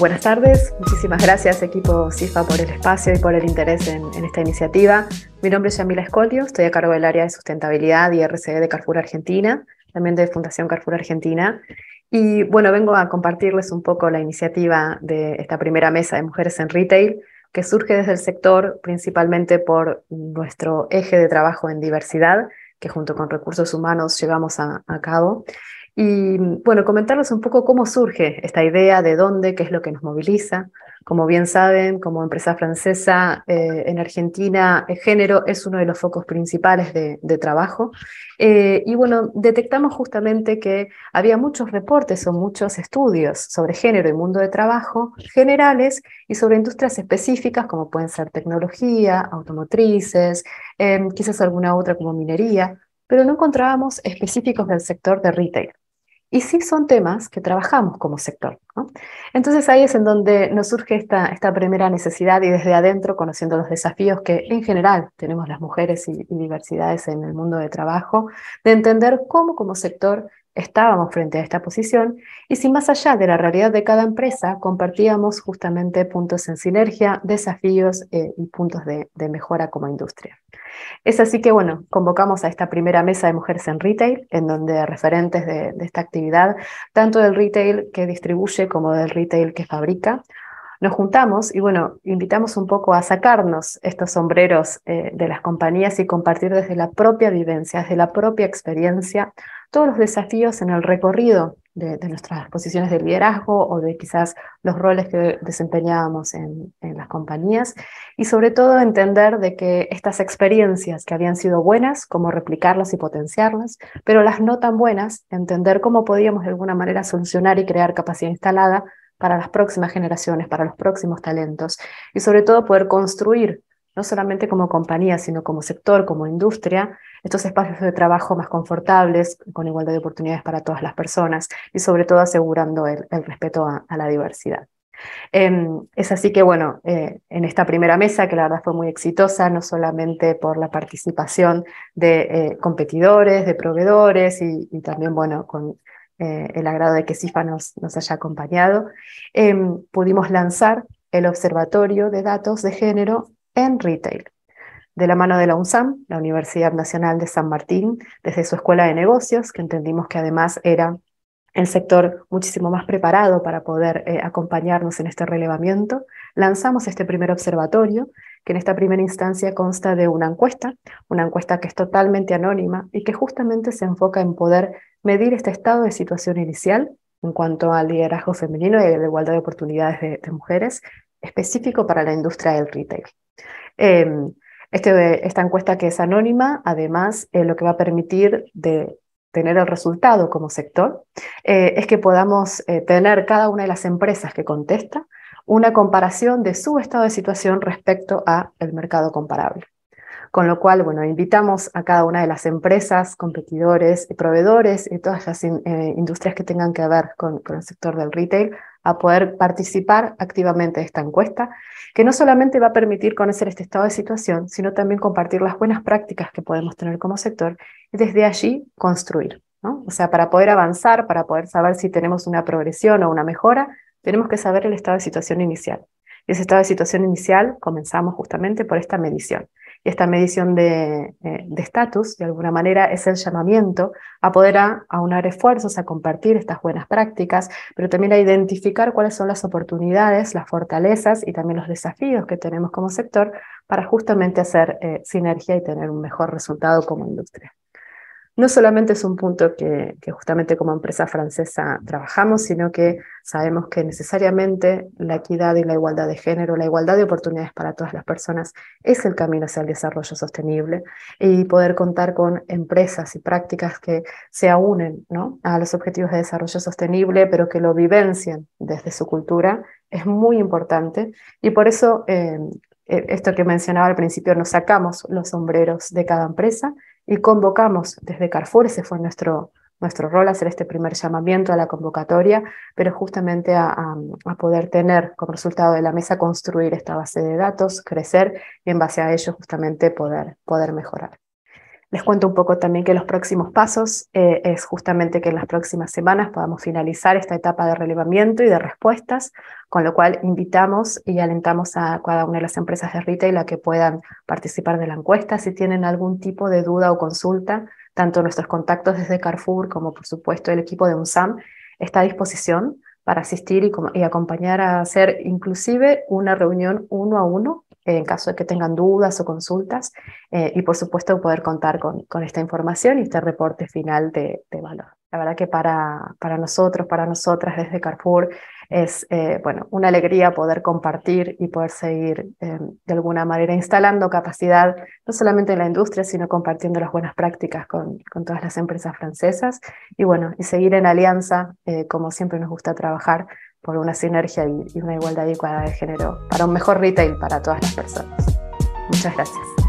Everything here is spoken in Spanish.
buenas tardes. Muchísimas gracias equipo CIFA por el espacio y por el interés en, esta iniciativa. Mi nombre es Yamila Escolio, estoy a cargo del área de sustentabilidad y RCE de Carrefour Argentina, también de Fundación Carrefour Argentina. Y bueno, vengo a compartirles un poco la iniciativa de esta primera mesa de mujeres en retail, que surge desde el sector principalmente por nuestro eje de trabajo en diversidad, que junto con recursos humanos llevamos a cabo. Y mm, bueno, comentarles un poco cómo surge esta idea, de dónde, qué es lo que nos moviliza. Como bien saben, como empresa francesa eh, en Argentina, el género es uno de los focos principales de, trabajo. Eh, y bueno, detectamos justamente que había muchos reportes o muchos estudios sobre género y mundo de trabajo generales y sobre industrias específicas como pueden ser tecnología, automotrices, em, quizás alguna otra como minería, pero no encontrábamos específicos del sector de retail. Y sí son temas que trabajamos como sector. Entonces ahí es en donde nos surge esta, esta primera necesidad y desde adentro, conociendo los desafíos que en general tenemos las mujeres y, y diversidades en el mundo de trabajo, de entender cómo como sector estábamos frente a esta posición y si más allá de la realidad de cada empresa compartíamos justamente puntos en sinergia, desafíos eh, y puntos de, mejora como industria. Es así que, bueno, convocamos a esta primera mesa de mujeres en retail, en donde referentes de, esta actividad, tanto del retail que distribuye como del retail que fabrica, nos juntamos y bueno, invitamos un poco a sacarnos estos sombreros eh, de las compañías y compartir desde la propia vivencia, desde la propia experiencia, todos los desafíos en el recorrido de, nuestras posiciones de liderazgo o de quizás los roles que desempeñábamos en, en las compañías y sobre todo entender de que estas experiencias que habían sido buenas, cómo replicarlas y potenciarlas, pero las no tan buenas, entender cómo podíamos de alguna manera solucionar y crear capacidad instalada para las próximas generaciones, para los próximos talentos y sobre todo poder construir no solamente como compañía, sino como sector, como industria, estos espacios de trabajo más confortables, con igualdad de oportunidades para todas las personas y sobre todo asegurando el, respeto a, la diversidad. Em, es así que, bueno, eh, en esta primera mesa, que la verdad fue muy exitosa, no solamente por la participación de eh, competidores, de proveedores y, también, bueno, con eh, el agrado de que CIFA nos haya acompañado, em, pudimos lanzar el Observatorio de Datos de Género en Retail de la mano de la UNSAM, la Universidad Nacional de San Martín, desde su escuela de negocios, que entendimos que además era el sector muchísimo más preparado para poder eh, acompañarnos en este relevamiento, lanzamos este primer observatorio, que en esta primera instancia consta de una encuesta, una encuesta que es totalmente anónima y que justamente se enfoca en poder medir este estado de situación inicial en cuanto al liderazgo femenino y la igualdad de oportunidades de, mujeres, específico para la industria del retail. Em, este esta encuesta que es anónima, además, eh, lo que va a permitir de tener el resultado como sector eh, es que podamos eh, tener cada una de las empresas que contesta una comparación de su estado de situación respecto a el mercado comparable. Con lo cual, bueno, invitamos a cada una de las empresas, competidores, proveedores y todas las industrias que tengan que ver con el sector del retail a poder participar activamente de esta encuesta, que no solamente va a permitir conocer este estado de situación, sino también compartir las buenas prácticas que podemos tener como sector y desde allí construir. ¿no? O sea, para poder avanzar, para poder saber si tenemos una progresión o una mejora, tenemos que saber el estado de situación inicial. Y ese estado de situación inicial comenzamos justamente por esta medición esta medición eh, de estatus, de, alguna manera, es el llamamiento a poder aunar esfuerzos, a compartir estas buenas prácticas, pero también a identificar cuáles son las oportunidades, las fortalezas y también los desafíos que tenemos como sector para justamente hacer eh, sinergia y tener un mejor resultado como industria no solamente es un punto que, justamente como empresa francesa trabajamos, sino que sabemos que necesariamente la equidad y la igualdad de género, la igualdad de oportunidades para todas las personas es el camino hacia el desarrollo sostenible y poder contar con empresas y prácticas que se unen a los objetivos de desarrollo sostenible, pero que lo vivencien desde su cultura, es muy importante y por eso... Eh, eh, esto que mencionaba al principio, nos sacamos los sombreros de cada empresa y convocamos desde Carrefour, ese fue nuestro, nuestro rol, hacer este primer llamamiento a la convocatoria, pero justamente a, poder tener como resultado de la mesa construir esta base de datos, crecer y en base a ello justamente poder, poder mejorar. Les cuento un poco también que los próximos pasos eh, es justamente que en las próximas semanas podamos finalizar esta etapa de relevamiento y de respuestas, con lo cual invitamos y alentamos a cada una de las empresas de retail a que puedan participar de la encuesta si tienen algún tipo de duda o consulta, tanto nuestros contactos desde Carrefour como por supuesto el equipo de UNSAM está a disposición para asistir y acompañar a hacer inclusive una reunión uno a uno eh, en caso de que tengan dudas o consultas eh, y por supuesto poder contar con, esta información y este reporte final de valor. La verdad que para, para nosotros, para nosotras desde Carrefour, es eh, bueno, una alegría poder compartir y poder seguir eh, de alguna manera instalando capacidad, no solamente en la industria, sino compartiendo las buenas prácticas con, con todas las empresas francesas y bueno, y seguir en alianza, eh, como siempre nos gusta trabajar, por una sinergia y, y una igualdad adecuada de género para un mejor retail para todas las personas. Muchas gracias.